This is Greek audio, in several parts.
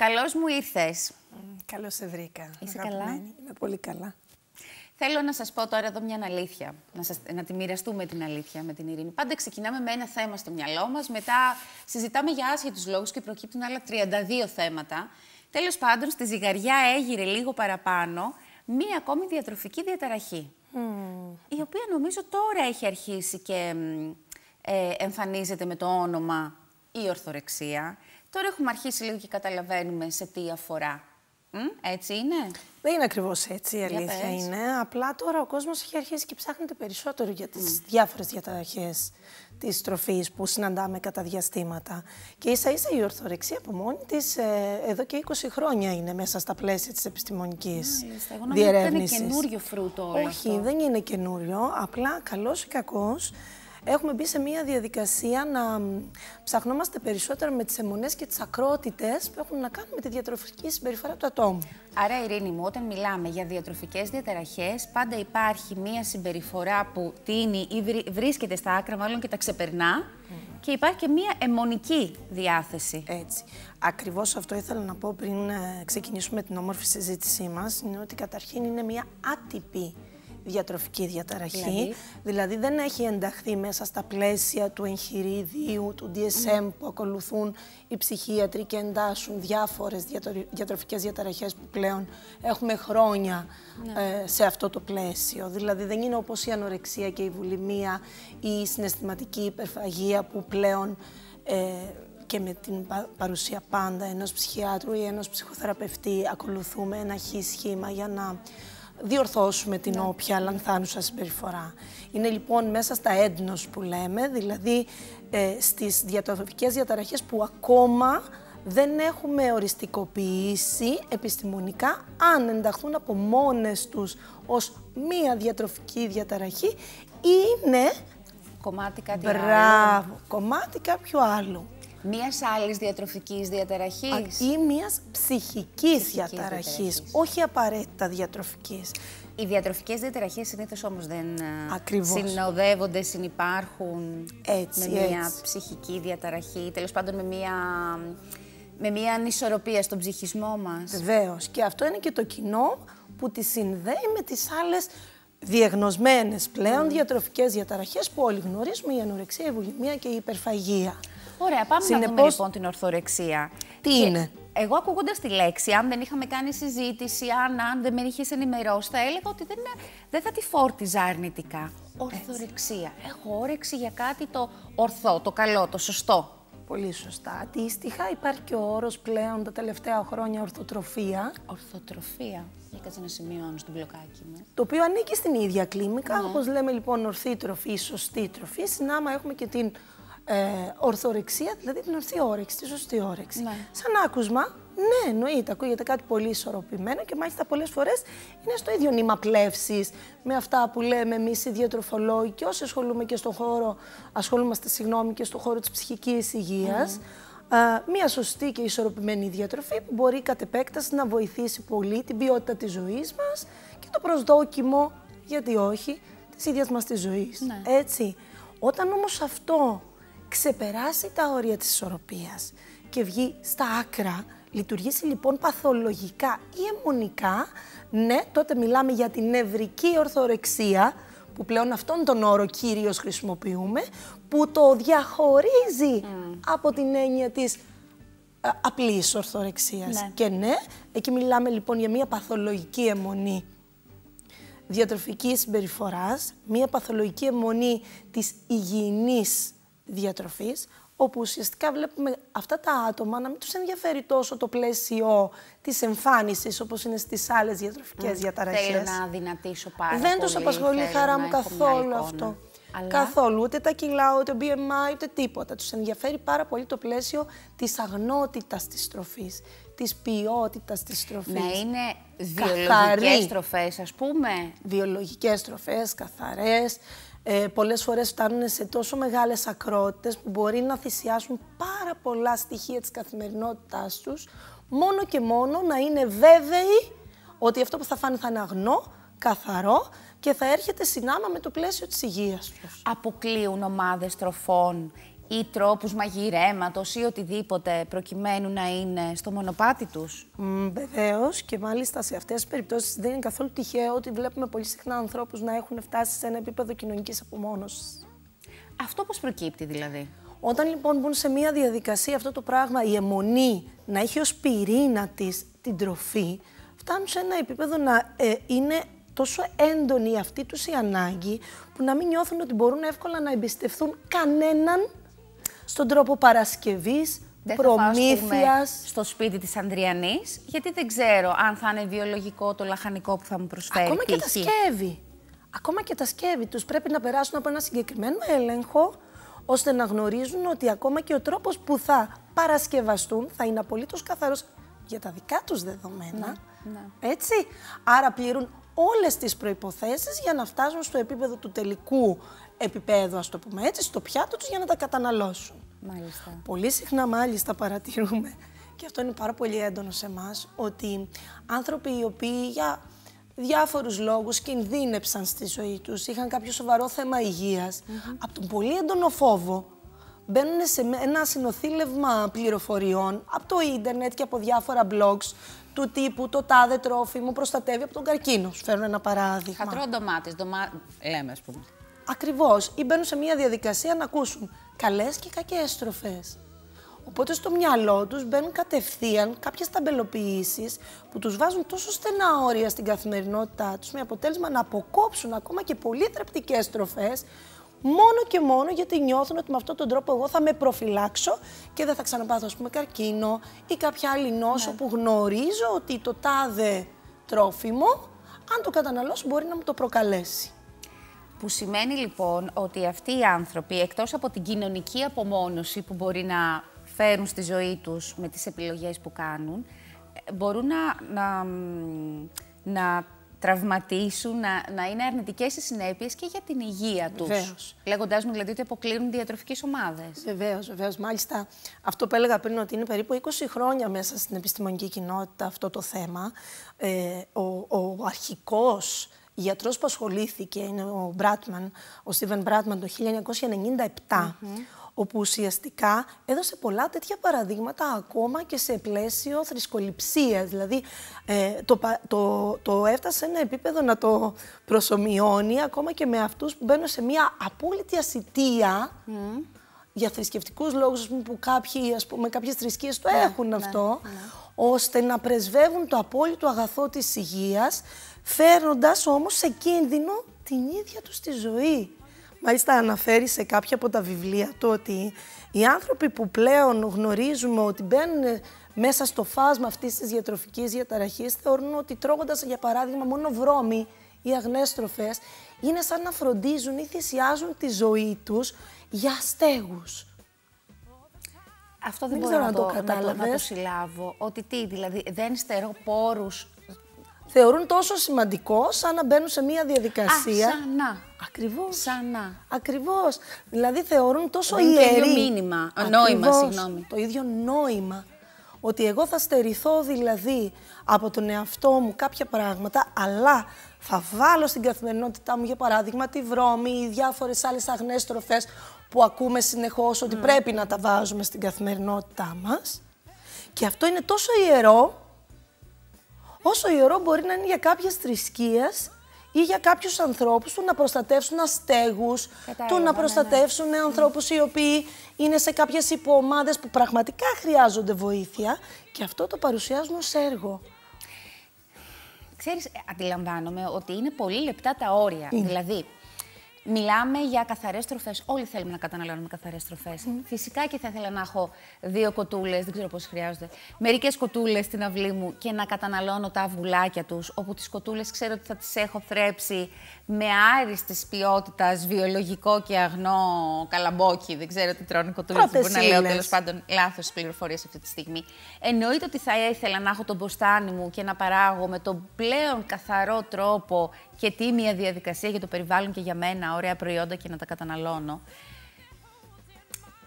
Καλώς μου ήρθες. Καλώς σε βρήκα. Είσαι καλά. Είμαι πολύ καλά. Θέλω να σας πω τώρα εδώ μια αλήθεια. Να, σας, να τη μοιραστούμε την αλήθεια με την ειρήνη. Πάντα ξεκινάμε με ένα θέμα στο μυαλό μας, μετά συζητάμε για άσχετους λόγους και προκύπτουν άλλα 32 θέματα. Τέλος πάντων, στη ζυγαριά έγειρε λίγο παραπάνω μία ακόμη διατροφική διαταραχή. Η οποία νομίζω τώρα έχει αρχίσει και ε, εμφανίζεται με το όνομα η ορθορεξία. Τώρα έχουμε αρχίσει λίγο και καταλαβαίνουμε σε τι αφορά. Μ, έτσι είναι. Δεν είναι ακριβώς έτσι η αλήθεια είναι. Απλά τώρα ο κόσμος έχει αρχίσει και ψάχνεται περισσότερο για τις mm. διάφορες διαταραχέ της τροφής που συναντάμε κατά διαστήματα. Και ίσα ίσα η ορθορεξία από μόνη της ε, εδώ και 20 χρόνια είναι μέσα στα πλαίσια της επιστημονικής διερεύνηση. Δεν είναι καινούριο φρούτο Όχι, δεν είναι καινούριο. Απλά καλό ή κακό έχουμε μπει σε μια διαδικασία να ψαχνόμαστε περισσότερο με τις αιμονές και τις ακρότητες που έχουν να κάνουν με τη διατροφική συμπεριφορά του ατόμου. Άρα, Ειρήνη μου, όταν μιλάμε για διατροφικές διαταραχές, πάντα υπάρχει μια συμπεριφορά που τίνει ή βρίσκεται στα άκρα, μάλλον και τα ξεπερνά. Και υπάρχει και μία αιμονική διάθεση. Έτσι. Ακριβώς αυτό ήθελα να πω πριν ε, ξεκινήσουμε την όμορφη συζήτησή μας, είναι ότι καταρχήν είναι μία άτυπη διατροφική διαταραχή. Δηλαδή? δηλαδή. δεν έχει ενταχθεί μέσα στα πλαίσια του εγχειριδίου, του DSM που ακολουθούν οι ψυχίατροι και εντάσσουν διάφορες διατροφικές διαταραχές που πλέον έχουμε χρόνια ναι. ε, σε αυτό το πλαίσιο. Δηλαδή δεν είναι όπως η ανορεξία και η βουλημία ή η συναισθηματική υπερφαγία που πλέον ε, και με την παρουσία πάντα ενός ψυχιάτρου ή ενός ψυχοθεραπευτή ακολουθούμε ένα χ σχήμα για να διορθώσουμε την ναι. όποια λανθάνουσα συμπεριφορά. Είναι λοιπόν μέσα στα έντνος που λέμε, δηλαδή ε, στις διατροφικές διαταραχές που ακόμα δεν έχουμε οριστικοποιήσει επιστημονικά αν ενταχθούν από μόνες τους ως μία διατροφική διαταραχή είναι... Κομμάτι κάτι Μπράβο, άλλο. κομμάτι κάποιο άλλο. Μιας άλλης διατροφικής διαταραχής. ή μιας ψυχικής διαταραχή. Όχι απαραίτητα διατροφικής. Οι διατροφικές διαταραχέ συνήθως όμως δεν συνοδεύονται, συνεπάρχουν με μια ψυχική διαταραχή, τέλος πάντων με μια. Με μια ανισορροπία στον ψυχισμό μας. Βεβαίως. Και αυτό είναι και το κοινό που τη συνδέει με τις άλλες διαγνωσμένες πλέον mm. διατροφικές διαταραχές που όλοι γνωρίζουμε, η ανορεξία, η βουλημία και η υπερφαγία. Ωραία, πάμε να δούμε λοιπόν την ορθορεξία. Τι είναι. Εγώ ακούγοντας τη λέξη, αν δεν είχαμε κάνει συζήτηση, αν, αν δεν με είχες ενημερώσει, θα έλεγα ότι δεν, δεν θα τη φόρτιζα αρνητικά. Ορθορεξία. Έχω όρεξη για κάτι το ορθό, το καλό, το σωστό. Πολύ σωστά. Αντίστοιχα υπάρχει και ο όρος πλέον τα τελευταία χρόνια ορθοτροφία. Ορθοτροφία. Για κάτσε να σημειώνω στο μπλοκάκι μου. Το οποίο ανήκει στην ίδια κλίμακα. Ναι. λέμε λοιπόν ορθή τροφή, σωστή τροφή. Συνάμα έχουμε και την ε, ορθορεξία, δηλαδή την ορθή όρεξη, τη σωστή όρεξη. Ναι. Σαν άκουσμα, ναι, εννοείται, ακούγεται κάτι πολύ ισορροπημένο και μάλιστα πολλές φορές είναι στο ίδιο νήμα πλεύσης με αυτά που λέμε εμείς οι διατροφολόγοι και όσοι ασχολούμαι και στον χώρο, ασχολούμαστε συγγνώμη, και στον χώρο της ψυχικής υγείας. Mm. Ναι. Μία σωστή και ισορροπημένη διατροφή που μπορεί κατ' επέκταση να βοηθήσει πολύ την ποιότητα της ζωής μας και το προσδόκιμο, γιατί όχι, της ίδιας μας της ζωής. Ναι. Έτσι. Όταν όμως αυτό ξεπεράσει τα όρια της ισορροπίας και βγει στα άκρα, λειτουργήσει λοιπόν παθολογικά ή αιμονικά, ναι, τότε μιλάμε για την νευρική ορθορεξία, που πλέον αυτόν τον όρο κύριος χρησιμοποιούμε, που το διαχωρίζει mm. από την έννοια της ε, απλής ορθορεξίας. Ναι. Και ναι, εκεί μιλάμε λοιπόν για μια παθολογική αιμονή διατροφικής συμπεριφοράς, μια παθολογική αιμονή της υγιεινής διατροφής, όπου ουσιαστικά βλέπουμε αυτά τα άτομα να μην τους ενδιαφέρει τόσο το πλαίσιο της εμφάνισης, όπως είναι στις άλλες διατροφικές mm. διαταραχές. Θέλω να αδυνατήσω πάρα Δεν τους τους απασχολεί χαρά μου καθόλου αυτό. Αλλά... Καθόλου, ούτε τα κιλά, ούτε BMI, ούτε τίποτα. Τους ενδιαφέρει πάρα πολύ το πλαίσιο της αγνότητας της τροφής, της ποιότητας της τροφής. Να είναι βιολογικές Καθαρή. τροφές, ας πούμε. Βιολογικές τροφές, καθαρές ε, πολλές φορές φτάνουν σε τόσο μεγάλες ακρότητες που μπορεί να θυσιάσουν πάρα πολλά στοιχεία της καθημερινότητάς τους, μόνο και μόνο να είναι βέβαιοι ότι αυτό που θα φάνε θα είναι αγνό, καθαρό και θα έρχεται συνάμα με το πλαίσιο της υγείας τους. Αποκλείουν ομάδες τροφών ή τρόπους μαγειρέματος ή οτιδήποτε προκειμένου να είναι στο μονοπάτι τους. Βεβαίως και μάλιστα σε αυτές τις περιπτώσεις δεν είναι καθόλου τυχαίο ότι βλέπουμε πολύ συχνά ανθρώπους να έχουν φτάσει σε ένα επίπεδο κοινωνικής απομόνωσης. Αυτό πώς προκύπτει δηλαδή. Όταν λοιπόν μπουν σε μια διαδικασία αυτό το πράγμα, η αιμονή να έχει ως πυρήνα της την τροφή, φτάνουν σε ένα επίπεδο να ε, είναι τόσο έντονη αυτή τους η ανάγκη που να μην νιώθουν ότι μπορούν εύκολα να εμπιστευτούν κανέναν στον τρόπο παρασκευής, δεν προμήθειας. στο σπίτι της Ανδριανής, γιατί δεν ξέρω αν θα είναι βιολογικό το λαχανικό που θα μου προσφέρει. Ακόμα και τα σκεύη. Ακόμα και τα σκεύη τους πρέπει να περάσουν από ένα συγκεκριμένο έλεγχο, ώστε να γνωρίζουν ότι ακόμα και ο τρόπος που θα παρασκευαστούν θα είναι απολύτως καθαρός για τα δικά τους δεδομένα, ναι, ναι. έτσι. Άρα πληρούν όλες τις προϋποθέσεις για να φτάσουν στο επίπεδο του τελικού επίπεδο, ας το πούμε έτσι, στο πιάτο τους για να τα καταναλώσουν. Μάλιστα. Πολύ συχνά, μάλιστα, παρατηρούμε, και αυτό είναι πάρα πολύ έντονο σε εμάς, ότι άνθρωποι οι οποίοι για διάφορους λόγους κινδύνεψαν στη ζωή τους, είχαν κάποιο σοβαρό θέμα υγείας, από τον πολύ έντονο φόβο μπαίνουν σε ένα συνοθήλευμα πληροφοριών από το ίντερνετ και από διάφορα blogs του τύπου το τάδε τρόφιμο προστατεύει από τον καρκίνο. Σου φέρνω ένα παράδειγμα. Χατρό ντομάτες, ντομα... λέμε ας πούμε. Ακριβώς. Ή μπαίνουν σε μια διαδικασία να ακούσουν καλές και κακές στροφές. Οπότε στο μυαλό τους μπαίνουν κατευθείαν κάποιες ταμπελοποιήσεις που τους βάζουν τόσο στενά όρια στην καθημερινότητά τους, με αποτέλεσμα να αποκόψουν ακόμα και πολύ τρεπτικέ στροφές, μόνο και μόνο γιατί νιώθουν ότι με αυτόν τον τρόπο εγώ θα με προφυλάξω και δεν θα ξαναπάθω, ας πούμε, καρκίνο ή κάποια άλλη νόσο ναι. που γνωρίζω ότι το τάδε τρόφιμο, αν το καταναλώσω, μπορεί να μου το προκαλέσει. Που σημαίνει λοιπόν ότι αυτοί οι άνθρωποι, εκτός από την κοινωνική απομόνωση που μπορεί να φέρουν στη ζωή τους με τις επιλογές που κάνουν, ε, μπορούν να, να, να τραυματίσουν, να, να είναι αρνητικές οι συνέπειες και για την υγεία τους. Λέγοντάς μου δηλαδή ότι αποκλείουν διατροφικές ομάδες. Βεβαίως, βεβαίως. Μάλιστα, αυτό που έλεγα πριν ότι είναι περίπου 20 χρόνια μέσα στην επιστημονική κοινότητα αυτό το θέμα. Ε, ο, ο αρχικός γιατρός που ασχολήθηκε είναι ο Μπράτμαν, ο Στίβεν Μπράτμαν το 1997, όπου ουσιαστικά έδωσε πολλά τέτοια παραδείγματα ακόμα και σε πλαίσιο θρησκοληψίας. Δηλαδή ε, το, το, έφτασε σε ένα επίπεδο να το προσωμιώνει ακόμα και με αυτούς που μπαίνουν σε μια απόλυτη ασυτεία για θρησκευτικούς λόγους, που κάποιοι, ας πούμε, κάποιες θρησκείες το ναι, έχουν ναι, αυτό, ναι. ώστε να πρεσβεύουν το απόλυτο αγαθό της υγείας φέρνοντας όμως σε κίνδυνο την ίδια τους τη ζωή. Μάλιστα αναφέρει σε κάποια από τα βιβλία του ότι οι άνθρωποι που πλέον γνωρίζουμε ότι μπαίνουν μέσα στο φάσμα αυτής της διατροφικής διαταραχής θεωρούν ότι τρώγοντας για παράδειγμα μόνο βρώμη ή τροφές είναι σαν να φροντίζουν ή θυσιάζουν τη ζωή τους για αστέγους. Αυτό δεν μπορώ να, το, να το συλλάβω. Ότι τι, δηλαδή δεν στερώ πόρους θεωρούν τόσο σημαντικό σαν να μπαίνουν σε μια διαδικασία. Α, Ακριβώς. Ακριβώς. Ξανά. Ακριβώς. Δηλαδή θεωρούν τόσο το ιερή. Το ίδιο μήνυμα. νόημα, συγγνώμη. Το ίδιο νόημα. Ότι εγώ θα στερηθώ δηλαδή από τον εαυτό μου κάποια πράγματα, αλλά θα βάλω στην καθημερινότητά μου, για παράδειγμα, τη βρώμη ή διάφορες άλλες αγνές που ακούμε συνεχώς ότι mm. πρέπει να τα βάζουμε στην καθημερινότητά μας. Και αυτό είναι τόσο ιερό όσο ιερό μπορεί να είναι για κάποιες θρησκείες ή για κάποιους ανθρώπους του να προστατεύσουν αστέγους, Κατάλαβα, του να ναι, ναι. προστατεύσουν ναι, ανθρώπους οι οποίοι είναι σε κάποιες υποομάδες που πραγματικά χρειάζονται βοήθεια και αυτό το παρουσιάζουν ως έργο. Ξέρεις, ε, αντιλαμβάνομαι ότι είναι πολύ λεπτά τα όρια. Είναι. Δηλαδή, Μιλάμε για καθαρές τροφέ. Όλοι θέλουμε να καταναλώνουμε καθαρές τροφέ. Φυσικά και θα ήθελα να έχω δύο κοτούλες, δεν ξέρω πώς χρειάζονται. Μερικές κοτούλες στην αυλή μου και να καταναλώνω τα αυγουλάκια τους. Όπου τις κοτούλες ξέρω ότι θα τις έχω θρέψει με άριστης ποιότητας βιολογικό και αγνό καλαμπόκι. Δεν ξέρω τι τρώνε κοτούλες. Δεν Μπορεί να λέω τέλος πάντων λάθος πληροφορίες αυτή τη στιγμή. Εννοείται ότι θα ήθελα να έχω τον ποστάνι μου και να παράγω με τον πλέον καθαρό τρόπο και τίμια διαδικασία για το περιβάλλον και για μένα ωραία προϊόντα και να τα καταναλώνω.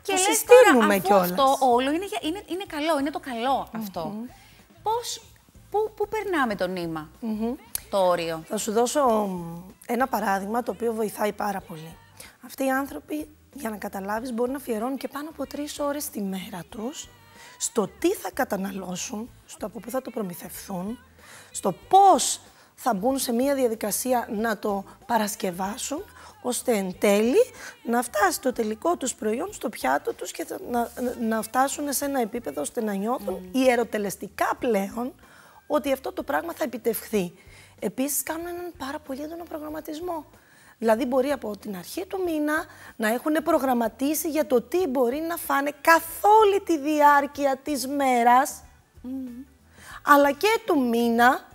Και λες τώρα, αφού αυτό όλο είναι, είναι, είναι καλό, είναι το καλό αυτό. Mm Πώς, πού, πού περνάμε το νήμα, το όριο. Θα σου δώσω ένα παράδειγμα το οποίο βοηθάει πάρα πολύ. Αυτοί οι άνθρωποι, για να καταλάβεις, μπορούν να αφιερώνουν και πάνω από τρεις ώρες τη μέρα τους στο τι θα καταναλώσουν, στο από πού θα το προμηθευθούν, στο πώς θα μπουν σε μία διαδικασία να το παρασκευάσουν, ώστε εν τέλει να φτάσει το τελικό τους προϊόν στο πιάτο τους και να, να φτάσουν σε ένα επίπεδο ώστε να νιώθουν mm. ιεροτελεστικά πλέον ότι αυτό το πράγμα θα επιτευχθεί. Επίσης κάνουν έναν πάρα πολύ έντονο προγραμματισμό. Δηλαδή μπορεί από την αρχή του μήνα να έχουν προγραμματίσει για το τι μπορεί να φάνε καθ' όλη τη διάρκεια της μέρας, mm. αλλά και του μήνα,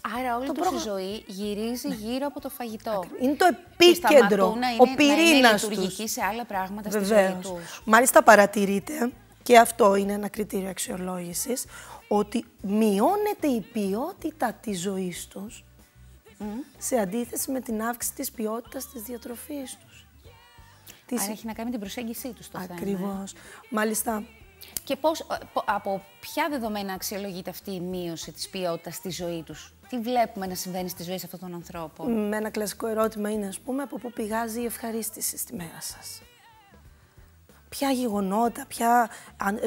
Άρα όλη του η ζωή γυρίζει ναι. γύρω από το φαγητό. Είναι το επίκεντρο, είναι, ο ναι, πυρήνας τους. λειτουργική σε άλλα πράγματα στη ζωή τους. Μάλιστα παρατηρείτε, και αυτό είναι ένα κριτήριο αξιολόγησης, ότι μειώνεται η ποιότητα της ζωής τους σε αντίθεση με την αύξηση της ποιότητας της διατροφής τους. Άρα έχει να κάνει με την προσέγγιση τους το θέμα. Ναι. Ακριβώς. Μάλιστα, και πώς, ε, από ποια δεδομένα αξιολογείται αυτή η μείωση της ποιότητας στη ζωή τους τι βλέπουμε να συμβαίνει στη ζωή σε αυτόν τον ανθρώπο. Με ένα κλασικό ερώτημα είναι, ας πούμε, από πού πηγάζει η ευχαρίστηση στη μέρα σας. Ποια γεγονότα, ποια,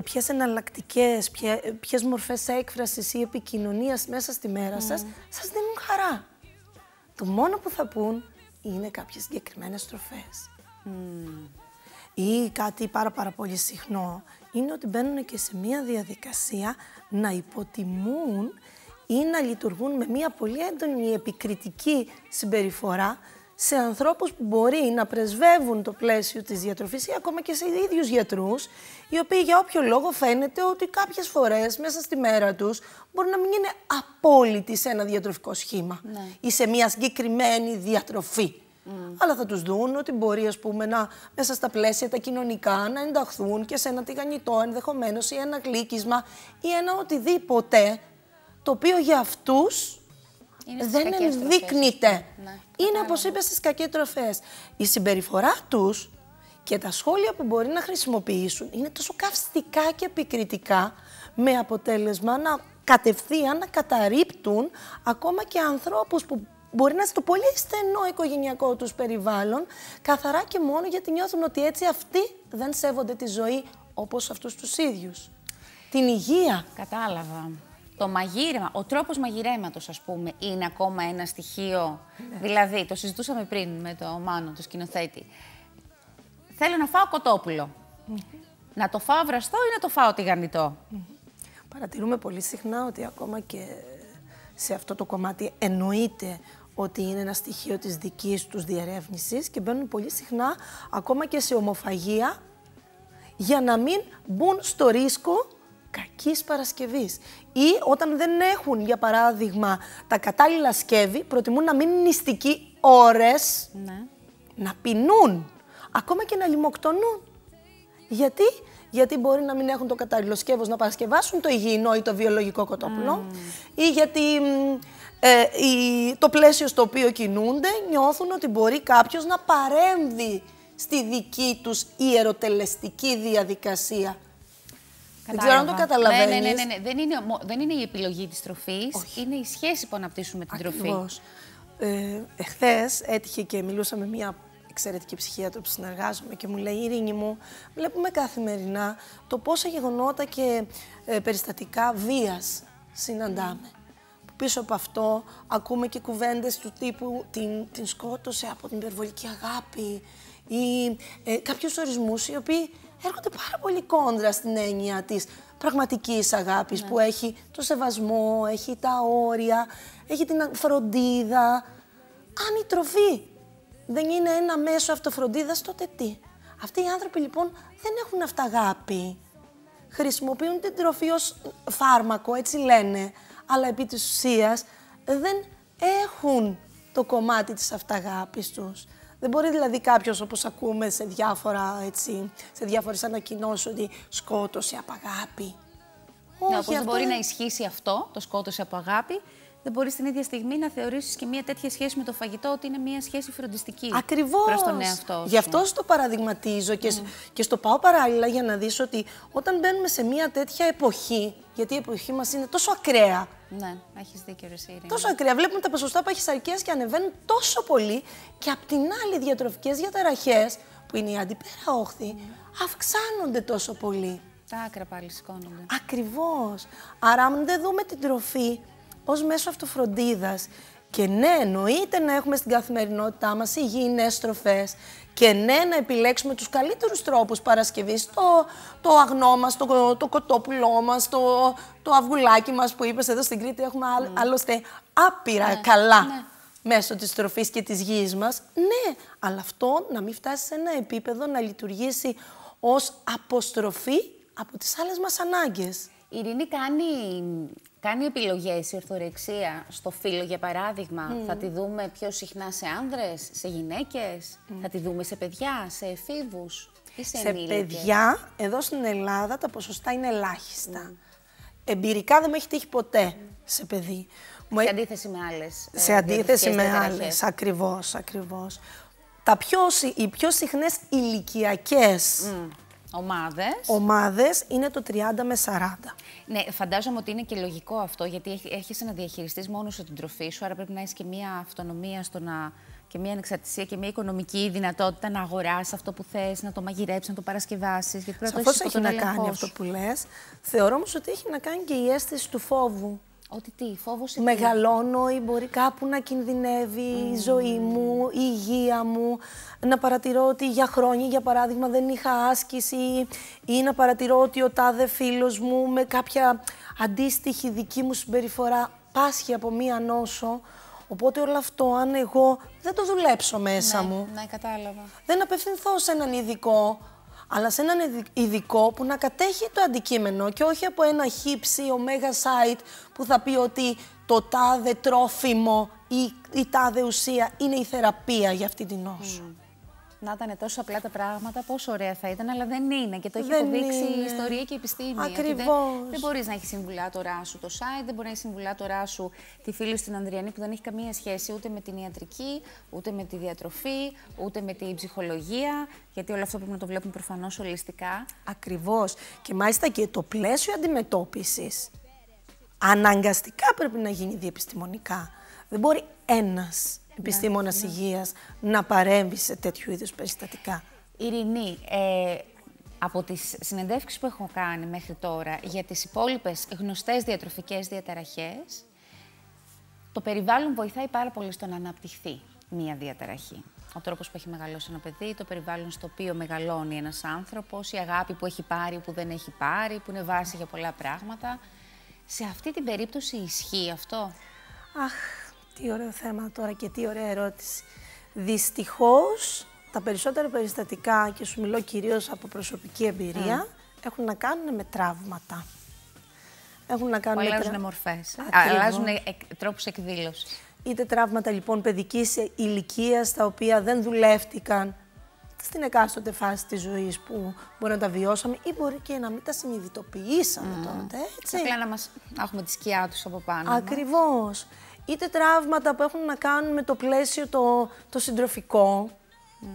ποιες εναλλακτικές, ποιε ποιες μορφές έκφρασης ή επικοινωνίας μέσα στη μέρα mm. σας, σας δίνουν χαρά. Το μόνο που θα πούν είναι κάποιες συγκεκριμένες στροφές. Mm. Ή κάτι πάρα πάρα πολύ συχνό είναι ότι μπαίνουν και σε μία διαδικασία να υποτιμούν ή να λειτουργούν με μια πολύ έντονη επικριτική συμπεριφορά σε ανθρώπους που μπορεί να πρεσβεύουν το πλαίσιο της διατροφής ή ακόμα και σε ίδιους γιατρούς, οι οποίοι για όποιο λόγο φαίνεται ότι κάποιες φορές μέσα στη μέρα τους μπορεί να μην είναι απόλυτοι σε ένα διατροφικό σχήμα ναι. ή σε μια συγκεκριμένη διατροφή. Mm. Αλλά θα τους δουν ότι μπορεί ας πούμε να μέσα στα πλαίσια τα κοινωνικά να ενταχθούν και σε ένα τηγανιτό ενδεχομένως ή ένα γλύκισμα ή ένα οτιδήποτε το οποίο για αυτούς δεν ενδείκνυται. Ναι, είναι, όπως είπες, στις κακές τροφές. Η συμπεριφορά τους και τα σχόλια που μπορεί να χρησιμοποιήσουν είναι τόσο καυστικά και επικριτικά με αποτέλεσμα να κατευθείαν να καταρρύπτουν ακόμα και ανθρώπους που μπορεί να είναι στο πολύ στενό οικογενειακό τους περιβάλλον καθαρά και μόνο γιατί νιώθουν ότι έτσι αυτοί δεν σέβονται τη ζωή όπως αυτούς τους ίδιους. Την υγεία. Κατάλαβα το μαγείρεμα, ο τρόπος μαγειρέματος, ας πούμε, είναι ακόμα ένα στοιχείο. Δηλαδή, το συζητούσαμε πριν με το Μάνο, το σκηνοθέτη. Θέλω να φάω κοτόπουλο. Να το φάω βραστό ή να το φάω τηγανιτό. Παρατηρούμε πολύ συχνά ότι ακόμα και σε αυτό το κομμάτι εννοείται ότι είναι ένα στοιχείο της δικής τους διερεύνησης και μπαίνουν πολύ συχνά ακόμα και σε ομοφαγία για να μην μπουν στο ρίσκο κακής Παρασκευής. Ή όταν δεν έχουν, για παράδειγμα, τα κατάλληλα σκεύη, προτιμούν να μείνουν νηστικοί ώρες, ναι. να πεινούν, ακόμα και να λιμοκτονούν. Γιατί γιατί μπορεί να μην έχουν το κατάλληλο σκεύος να παρασκευάσουν το υγιεινό ή το βιολογικό κοτόπουλο mm. ή γιατί ε, το πλαίσιο στο οποίο κινούνται νιώθουν ότι μπορεί κάποιος να παρέμβει στη δική τους ιεροτελεστική διαδικασία. Δεν ξέρω αν το Ναι, ναι, ναι, ναι, Δεν, είναι, δεν είναι η επιλογή της τροφής, είναι η σχέση που αναπτύσσουμε την τροφή. Ε, Εχθές έτυχε και μιλούσα με μία εξαιρετική ψυχίατρο που συνεργάζομαι και μου λέει: Ειρήνη μου, βλέπουμε καθημερινά το πόσα γεγονότα και περιστατικά βίας συναντάμε. Πίσω από αυτό ακούμε και κουβέντες του τύπου την, την σκότωσε από την υπερβολική αγάπη ή ε, κάποιους ορισμούς οι οποίοι έρχονται πάρα πολύ κόντρα στην έννοια της πραγματικής αγάπης ναι. που έχει το σεβασμό, έχει τα όρια, έχει την φροντίδα. Αν η τροφή δεν είναι ένα μέσο αυτοφροντίδας, τότε τι. Αυτοί οι άνθρωποι λοιπόν δεν έχουν αυτά αγάπη. Χρησιμοποιούν την τροφή ως φάρμακο, έτσι λένε, αλλά επί της ουσίας δεν έχουν το κομμάτι της αυταγάπης τους. Δεν μπορεί δηλαδή κάποιος όπως ακούμε σε, διάφορα, έτσι, σε διάφορες ανακοινώσεις ότι σκότωσε από αγάπη. Όχι, δεν μπορεί να ισχύσει αυτό, το σκότωσε από αγάπη, δεν μπορείς την ίδια στιγμή να θεωρήσεις και μια τέτοια σχέση με το φαγητό ότι είναι μια σχέση φροντιστική. Ακριβώς. τον εαυτό Γι' αυτό το παραδειγματίζω και, mm. και στο πάω παράλληλα για να δεις ότι όταν μπαίνουμε σε μια τέτοια εποχή. Γιατί η εποχή μας είναι τόσο ακραία. Ναι, έχεις δίκιο, Ρεσίρι. Τόσο ακραία. Βλέπουμε τα ποσοστά παχυσαρκίας και ανεβαίνουν τόσο πολύ. Και απ' την άλλη, διατροφικές διαταραχές, που είναι η αντιπέρα όχθη, mm. αυξάνονται τόσο πολύ. Τα άκρα πάλι σηκώνονται. Ακριβώς. Άρα, αν δεν δούμε την τροφή ως μέσο αυτοφροντίδας. Και ναι, εννοείται να έχουμε στην καθημερινότητά μας υγιεινές τροφές και ναι, να επιλέξουμε τους καλύτερους τρόπους παρασκευής, το, το αγνό μας, το, το κοτόπουλό μας, το, το αυγουλάκι μας που είπες εδώ στην Κρήτη, έχουμε mm. άλλωστε άπειρα ναι. καλά ναι. μέσω της τροφής και της γης μας. Ναι, αλλά αυτό να μην φτάσει σε ένα επίπεδο να λειτουργήσει ως αποστροφή από τις άλλες μας ανάγκες. Η Ειρήνη κάνει Κάνει επιλογές η ορθορεξία στο φύλλο για παράδειγμα. Θα τη δούμε πιο συχνά σε άνδρες, σε γυναίκες. Θα τη δούμε σε παιδιά, σε εφήβους ή σε, σε παιδιά, εδώ στην Ελλάδα τα ποσοστά είναι ελάχιστα. Εμπειρικά δεν με έχει τύχει ποτέ σε παιδί. Ε- ε, σε αντίθεση με άλλες. Σε αντίθεση με άλλες. Ακριβώς, ακριβώς. Πιο, οι πιο συχνές ηλικιακές Ομάδες. Ομάδες είναι το 30 με 40. Ναι, φαντάζομαι ότι είναι και λογικό αυτό, γιατί έρχεσαι να διαχειριστεί μόνος σου την τροφή σου, άρα πρέπει να έχεις και μια αυτονομία στο να. και μια ανεξαρτησία και μια οικονομική δυνατότητα να αγοράσει αυτό που θες, να το μαγειρέψεις, να το παρασκευάσεις. Γιατί να έχει να κάνει αυτό που λες. Θεωρώ όμως ότι έχει να κάνει και η αίσθηση του φόβου. Ότι τι, φόβος ή Μεγαλώνω ή μπορεί κάπου να κινδυνεύει η ζωή μου, η υγεία μου. Να παρατηρώ ότι για χρόνια, για παράδειγμα, δεν είχα άσκηση ή να παρατηρώ ότι ο τάδε φίλος μου με κάποια αντίστοιχη δική μου συμπεριφορά πάσχει από μία νόσο. Οπότε όλο αυτό, αν εγώ δεν το δουλέψω μέσα ναι, μου. Ναι, κατάλαβα. Δεν απευθυνθώ σε έναν ειδικό αλλά σε έναν ειδικό που να κατέχει το αντικείμενο και όχι από ένα χύψη ωμέγα site που θα πει ότι το τάδε τρόφιμο ή η τάδε ουσία είναι η θεραπεία για αυτή την νόσο να ήταν τόσο απλά τα πράγματα, πόσο ωραία θα ήταν, αλλά δεν είναι. Και το έχει δεν αποδείξει η ιστορία και η επιστήμη. Ακριβώ. Δεν, δεν μπορείς να έχεις συμβουλά τώρα σου το site, δεν μπορεί να έχεις συμβουλά τώρα σου τη φίλη στην Ανδριανή που δεν έχει καμία σχέση ούτε με την ιατρική, ούτε με τη διατροφή, ούτε με την ψυχολογία. Γιατί όλο αυτό πρέπει να το βλέπουμε προφανώς ολιστικά. Ακριβώς. Και μάλιστα και το πλαίσιο αντιμετώπισης αναγκαστικά πρέπει να γίνει διεπιστημονικά. Δεν μπορεί ένας επιστήμονας υγείας να παρέμβει σε τέτοιου είδους περιστατικά. Ειρηνή, ε, από τις συνεντεύξεις που έχω κάνει μέχρι τώρα για τις υπόλοιπες γνωστές διατροφικές διαταραχές, το περιβάλλον βοηθάει πάρα πολύ στο να αναπτυχθεί μία διαταραχή. Ο τρόπος που έχει μεγαλώσει ένα παιδί, το περιβάλλον στο οποίο μεγαλώνει ένας άνθρωπος, η αγάπη που έχει πάρει, που δεν έχει πάρει, που είναι βάση για πολλά πράγματα. Σε αυτή την περίπτωση ισχύει αυτό. Αχ, τι ωραίο θέμα τώρα και τι ωραία ερώτηση. Δυστυχώς, τα περισσότερα περιστατικά, και σου μιλώ κυρίως από προσωπική εμπειρία, έχουν να κάνουν με τραύματα. Έχουν να κάνουν αλλάζουν με... μορφές, ε. Ακριβώς. αλλάζουν εκ, τρόπους εκδήλωσης. Είτε τραύματα λοιπόν παιδικής ηλικίας τα οποία δεν δουλεύτηκαν στην εκάστοτε φάση της ζωής που μπορεί να τα βιώσαμε ή μπορεί και να μην τα συνειδητοποιήσαμε τότε, έτσι. Απλά να μας έχουμε τη σκιά τους από πάνω. Ακριβώς είτε τραύματα που έχουν να κάνουν με το πλαίσιο το, το συντροφικό. Ναι.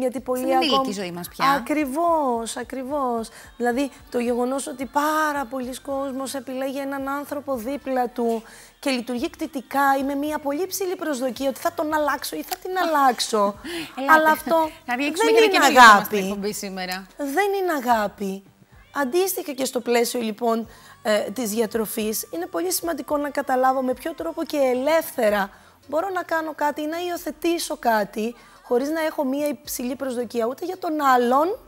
Γιατί πολύ ακόμα... ζωή μας πια. Ακριβώς, ακριβώς. Δηλαδή το γεγονός ότι πάρα πολλοί κόσμος επιλέγει έναν άνθρωπο δίπλα του και λειτουργεί κτητικά ή με μια πολύ ψηλή προσδοκία ότι θα τον αλλάξω ή θα την αλλάξω. Αλλά αυτό δεν είναι αγάπη. Δεν είναι αγάπη. Αντίστοιχα και στο πλαίσιο λοιπόν ε, της διατροφής, είναι πολύ σημαντικό να καταλάβω με ποιο τρόπο και ελεύθερα μπορώ να κάνω κάτι ή να υιοθετήσω κάτι χωρίς να έχω μία υψηλή προσδοκία ούτε για τον άλλον,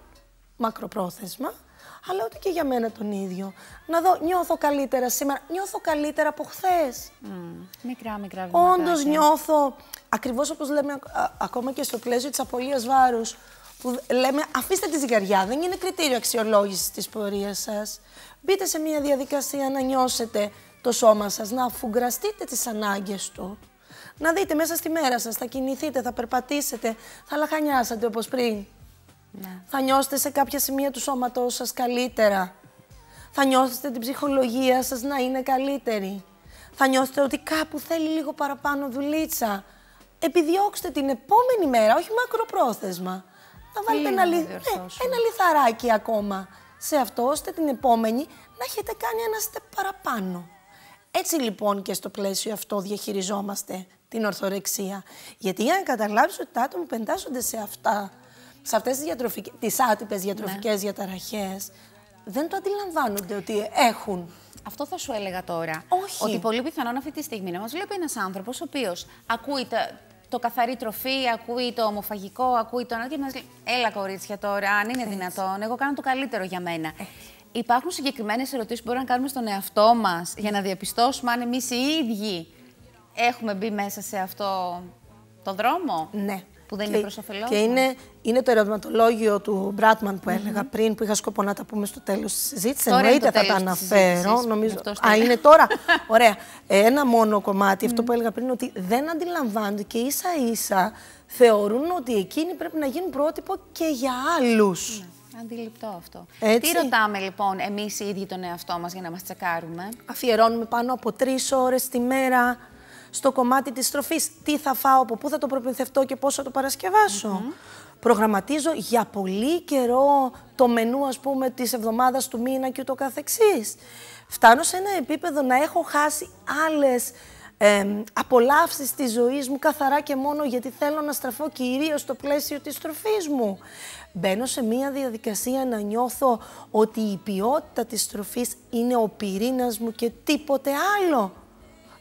μακροπρόθεσμα, αλλά ούτε και για μένα τον ίδιο. Να δω, νιώθω καλύτερα σήμερα, νιώθω καλύτερα από χθες. μικρά, μικρά βήματα. Όντως ναι. νιώθω, ακριβώς όπως λέμε ακόμα και στο πλαίσιο της απολία βάρους, που λέμε αφήστε τη ζυγαριά, δεν είναι κριτήριο αξιολόγησης της πορείας σας. Μπείτε σε μια διαδικασία να νιώσετε το σώμα σας, να αφουγκραστείτε τις ανάγκες του. Να δείτε μέσα στη μέρα σας, θα κινηθείτε, θα περπατήσετε, θα λαχανιάσετε όπως πριν. Ναι. Θα νιώσετε σε κάποια σημεία του σώματός σας καλύτερα. Θα νιώσετε την ψυχολογία σας να είναι καλύτερη. Θα νιώσετε ότι κάπου θέλει λίγο παραπάνω δουλίτσα. Επιδιώξτε την επόμενη μέρα, όχι μακροπρόθεσμα να βάλετε ναι, ένα, λιθαράκι ακόμα σε αυτό, ώστε την επόμενη να έχετε κάνει ένα step παραπάνω. Έτσι λοιπόν και στο πλαίσιο αυτό διαχειριζόμαστε την ορθορεξία. Γιατί για να καταλάβεις ότι τα άτομα που εντάσσονται σε αυτά, σε αυτές τις, διατροφικές, τις άτυπες διατροφικές ναι. διαταραχές, δεν το αντιλαμβάνονται ότι έχουν. Αυτό θα σου έλεγα τώρα. Όχι. Ότι πολύ πιθανόν αυτή τη στιγμή να μας βλέπει ένας άνθρωπος ο οποίος ακούει τα, το καθαρή τροφή, ακούει το ομοφαγικό, ακούει το ανάγκη μας λέει, έλα κορίτσια τώρα, αν είναι δυνατόν, εγώ κάνω το καλύτερο για μένα. Υπάρχουν συγκεκριμένες ερωτήσεις που μπορούμε να κάνουμε στον εαυτό μας για να διαπιστώσουμε αν εμείς οι ίδιοι έχουμε μπει μέσα σε αυτό το δρόμο. Ναι που δεν και, είναι Και ναι. είναι, είναι το ερωτηματολόγιο του Μπράτμαν που έλεγα πριν, που είχα σκοπό να τα πούμε στο τέλος της συζήτησης. Εννοείται θα τα αναφέρω. Νομίζω... Α, είναι τώρα. Ωραία. Ε, ένα μόνο κομμάτι, αυτό που έλεγα πριν, ότι δεν αντιλαμβάνονται και ίσα ίσα θεωρούν ότι εκείνοι πρέπει να γίνουν πρότυπο και για άλλους. Ναι, αντιληπτό αυτό. Έτσι. Τι ρωτάμε λοιπόν εμείς οι ίδιοι τον εαυτό μας για να μας τσεκάρουμε. Αφιερώνουμε πάνω από τρεις ώρες τη μέρα στο κομμάτι της τροφής. Τι θα φάω, από πού θα το προμηθευτώ και πώς θα το παρασκευάσω. Προγραμματίζω για πολύ καιρό το μενού, ας πούμε, της εβδομάδας του μήνα και ούτω καθεξής. Φτάνω σε ένα επίπεδο να έχω χάσει άλλες απολαύσεις της της ζωής μου καθαρά και μόνο γιατί θέλω να στραφώ κυρίως στο πλαίσιο της τροφής μου. Μπαίνω σε μία διαδικασία να νιώθω ότι η ποιότητα της τροφής είναι ο πυρήνας μου και τίποτε άλλο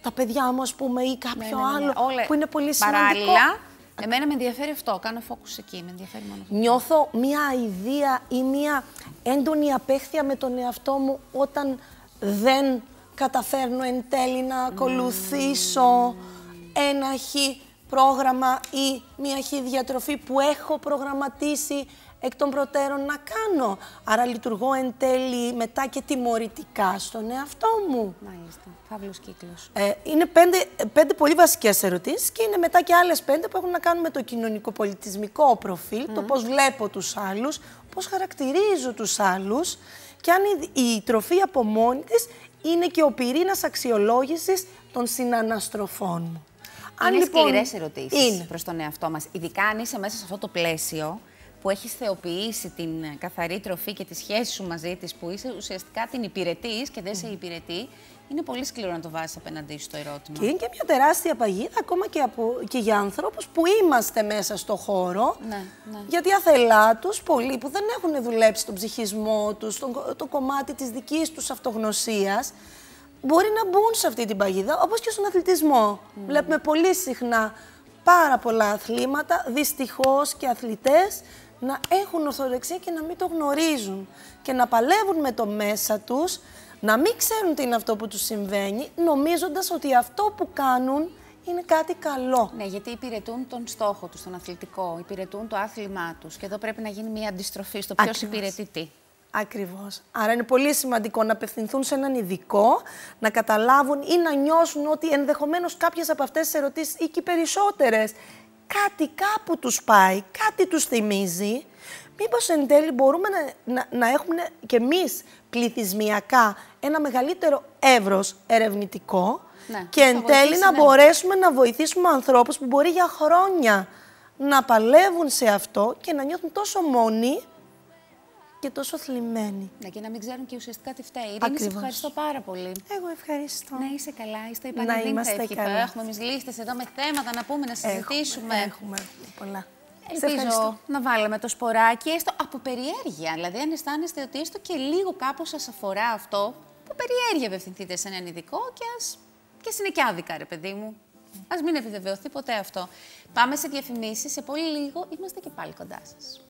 τα παιδιά μου, ας πούμε, ή κάποιο ναι, ναι, ναι, άλλο. Που είναι πολύ σημαντικό. Παράλληλα, εμένα με ενδιαφέρει αυτό. Κάνω focus εκεί. Με ενδιαφέρει μόνο αυτό. Νιώθω μία ιδέα ή μία έντονη απέχθεια με τον εαυτό μου όταν δεν καταφέρνω εν τέλει να ακολουθήσω ένα χι πρόγραμμα ή μία χι διατροφή που έχω προγραμματίσει εκ των προτέρων να κάνω. Άρα λειτουργώ εν τέλει μετά και τιμωρητικά στον εαυτό μου. Μάλιστα. Φαύλος κύκλος. Ε, είναι πέντε, πέντε πολύ βασικές ερωτήσεις και είναι μετά και άλλες πέντε που έχουν να κάνουν με το κοινωνικοπολιτισμικό προφίλ, το πώς βλέπω τους άλλους, πώς χαρακτηρίζω τους άλλους και αν η, η τροφή από μόνη της είναι και ο πυρήνας αξιολόγησης των συναναστροφών μου. είναι λοιπόν, σκληρές ερωτήσεις προς τον εαυτό μας. Ειδικά αν είσαι μέσα σε αυτό το πλαίσιο που έχεις θεοποιήσει την ε, καθαρή τροφή και τη σχέση σου μαζί της που είσαι ουσιαστικά την υπηρετής και δεν σε υπηρετεί, είναι πολύ σκληρό να το βάζεις απέναντί στο ερώτημα. Και είναι και μια τεράστια παγίδα ακόμα και, από, και για ανθρώπους που είμαστε μέσα στο χώρο, ναι, ναι. γιατί αθελά τους πολλοί που δεν έχουν δουλέψει τον ψυχισμό τους, το, το κομμάτι της δικής τους αυτογνωσίας, μπορεί να μπουν σε αυτή την παγίδα, όπως και στον αθλητισμό. Mm. Βλέπουμε πολύ συχνά πάρα πολλά αθλήματα, δυστυχώς και αθλητές να έχουν ορθοδεξία και να μην το γνωρίζουν και να παλεύουν με το μέσα τους, να μην ξέρουν τι είναι αυτό που τους συμβαίνει, νομίζοντας ότι αυτό που κάνουν είναι κάτι καλό. Ναι, γιατί υπηρετούν τον στόχο τους, τον αθλητικό, υπηρετούν το άθλημά τους και εδώ πρέπει να γίνει μια αντιστροφή στο ποιος υπηρετεί τι. Ακριβώς. Άρα είναι πολύ σημαντικό να απευθυνθούν σε έναν ειδικό, να καταλάβουν ή να νιώσουν ότι ενδεχομένως κάποιες από αυτές τις ερωτήσεις ή και περισσότερες περισσότερες κάτι κάπου τους πάει, κάτι τους θυμίζει, μήπως εν τέλει μπορούμε να, να, έχουμε και εμείς πληθυσμιακά ένα μεγαλύτερο εύρος ερευνητικό ναι, και εν τέλει να ναι. μπορέσουμε να βοηθήσουμε ανθρώπους που μπορεί για χρόνια να παλεύουν σε αυτό και να νιώθουν τόσο μόνοι και τόσο θλιμμένη. Ναι, και να μην ξέρουν και ουσιαστικά τι φταίει. Ακριβώς. σε ευχαριστώ πάρα πολύ. Εγώ ευχαριστώ. Να είσαι καλά, είστε υπαλληλή. Να είμαστε καλά. Έχουμε εμείς λίστες εδώ με θέματα να πούμε, να συζητήσουμε. Έχουμε, έχουμε πολλά. Ελπίζω να βάλαμε το σποράκι, έστω από περιέργεια. Δηλαδή, αν αισθάνεστε ότι έστω και λίγο κάπως σας αφορά αυτό, που περιέργεια απευθυνθείτε σε έναν ειδικό και ας είναι και άδικα, ρε παιδί μου. Ας μην επιβεβαιωθεί ποτέ αυτό. Πάμε σε διαφημίσεις. Σε πολύ λίγο είμαστε και πάλι κοντά σας.